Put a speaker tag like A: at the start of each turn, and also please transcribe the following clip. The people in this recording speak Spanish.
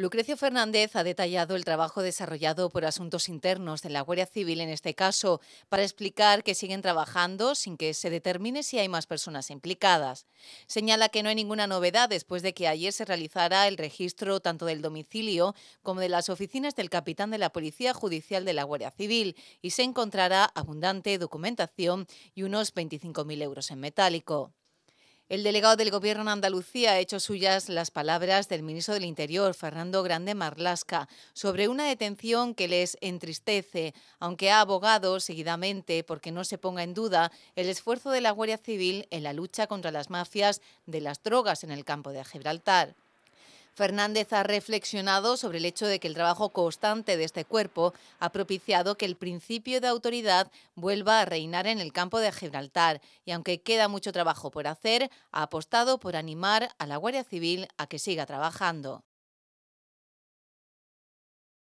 A: Lucrecio Fernández ha detallado el trabajo desarrollado por asuntos internos de la Guardia Civil en este caso, para explicar que siguen trabajando sin que se determine si hay más personas implicadas. Señala que no hay ninguna novedad después de que ayer se realizara el registro tanto del domicilio como de las oficinas del capitán de la Policía Judicial de la Guardia Civil y se encontrará abundante documentación y unos 25.000 euros en metálico. El delegado del Gobierno en Andalucía ha hecho suyas las palabras del ministro del Interior, Fernando Grande Marlasca, sobre una detención que les entristece, aunque ha abogado seguidamente porque no se ponga en duda el esfuerzo de la Guardia Civil en la lucha contra las mafias de las drogas en el campo de Gibraltar. Fernández ha reflexionado sobre el hecho de que el trabajo constante de este cuerpo ha propiciado que el principio de autoridad vuelva a reinar en el campo de Gibraltar y aunque queda mucho trabajo por hacer, ha apostado por animar a la Guardia Civil a que siga trabajando.